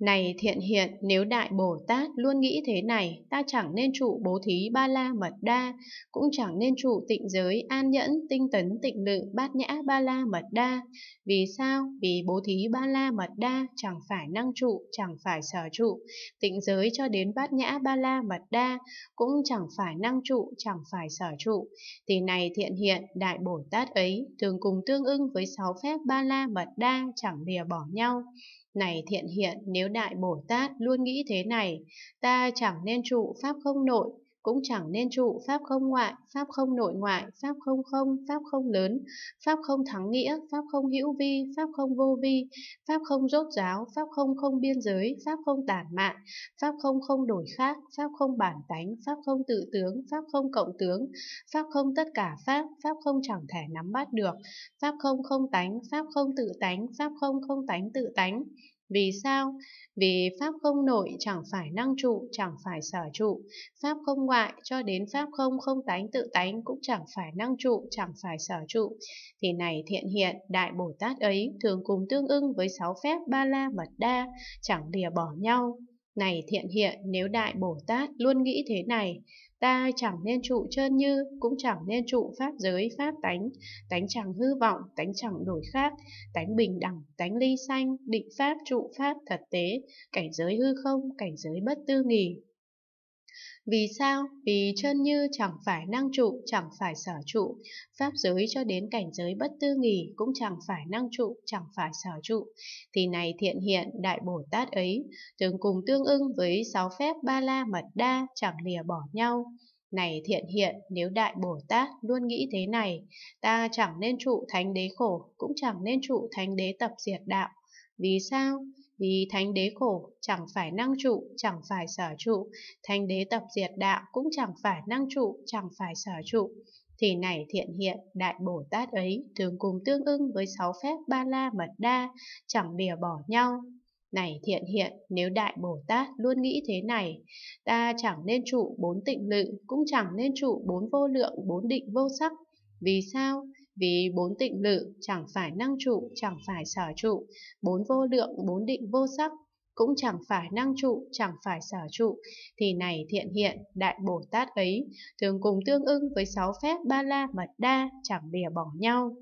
Này thiện hiện, nếu Đại Bồ Tát luôn nghĩ thế này, ta chẳng nên trụ bố thí ba la mật đa, cũng chẳng nên trụ tịnh giới an nhẫn, tinh tấn tịnh lự bát nhã ba la mật đa. Vì sao? Vì bố thí ba la mật đa chẳng phải năng trụ, chẳng phải sở trụ, tịnh giới cho đến bát nhã ba la mật đa cũng chẳng phải năng trụ, chẳng phải sở trụ. Thì này thiện hiện, Đại Bồ Tát ấy thường cùng tương ưng với sáu phép ba la mật đa chẳng lìa bỏ nhau. Này thiện hiện, nếu Đại Bồ Tát luôn nghĩ thế này, ta chẳng nên trụ Pháp không nội, cũng chẳng nên trụ pháp không ngoại, pháp không nội ngoại, pháp không không, pháp không lớn, pháp không thắng nghĩa, pháp không hữu vi, pháp không vô vi, pháp không rốt ráo pháp không không biên giới, pháp không tản mạn, pháp không không đổi khác, pháp không bản tánh, pháp không tự tướng, pháp không cộng tướng, pháp không tất cả pháp, pháp không chẳng thể nắm bắt được, pháp không không tánh, pháp không tự tánh, pháp không không tánh tự tánh, vì sao? Vì pháp không nội chẳng phải năng trụ, chẳng phải sở trụ. Pháp không ngoại cho đến pháp không không tánh tự tánh cũng chẳng phải năng trụ, chẳng phải sở trụ. Thì này thiện hiện, Đại Bồ Tát ấy thường cùng tương ưng với sáu phép ba la mật đa, chẳng lìa bỏ nhau, này thiện hiện, nếu Đại Bồ Tát luôn nghĩ thế này, ta chẳng nên trụ trơn như, cũng chẳng nên trụ pháp giới, pháp tánh, tánh chẳng hư vọng, tánh chẳng đổi khác, tánh bình đẳng, tánh ly sanh, định pháp trụ pháp thật tế, cảnh giới hư không, cảnh giới bất tư nghỉ, vì sao? Vì chân như chẳng phải năng trụ, chẳng phải sở trụ. Pháp giới cho đến cảnh giới bất tư nghỉ cũng chẳng phải năng trụ, chẳng phải sở trụ. Thì này thiện hiện Đại Bồ Tát ấy, tương cùng tương ưng với sáu phép ba la mật đa chẳng lìa bỏ nhau. Này thiện hiện, nếu Đại Bồ Tát luôn nghĩ thế này, ta chẳng nên trụ thánh đế khổ, cũng chẳng nên trụ thánh đế tập diệt đạo, vì sao? Vì thánh đế khổ chẳng phải năng trụ, chẳng phải sở trụ, thánh đế tập diệt đạo cũng chẳng phải năng trụ, chẳng phải sở trụ. Thì này thiện hiện, đại Bồ Tát ấy thường cùng tương ưng với sáu phép ba la mật đa, chẳng bìa bỏ nhau. Này thiện hiện, nếu đại Bồ Tát luôn nghĩ thế này, ta chẳng nên trụ bốn tịnh lự, cũng chẳng nên trụ bốn vô lượng, bốn định vô sắc. Vì sao? Vì bốn tịnh lự chẳng phải năng trụ, chẳng phải sở trụ, bốn vô lượng, bốn định vô sắc, cũng chẳng phải năng trụ, chẳng phải sở trụ, thì này thiện hiện, đại Bồ Tát ấy, thường cùng tương ưng với sáu phép ba la mật đa, chẳng lìa bỏ nhau.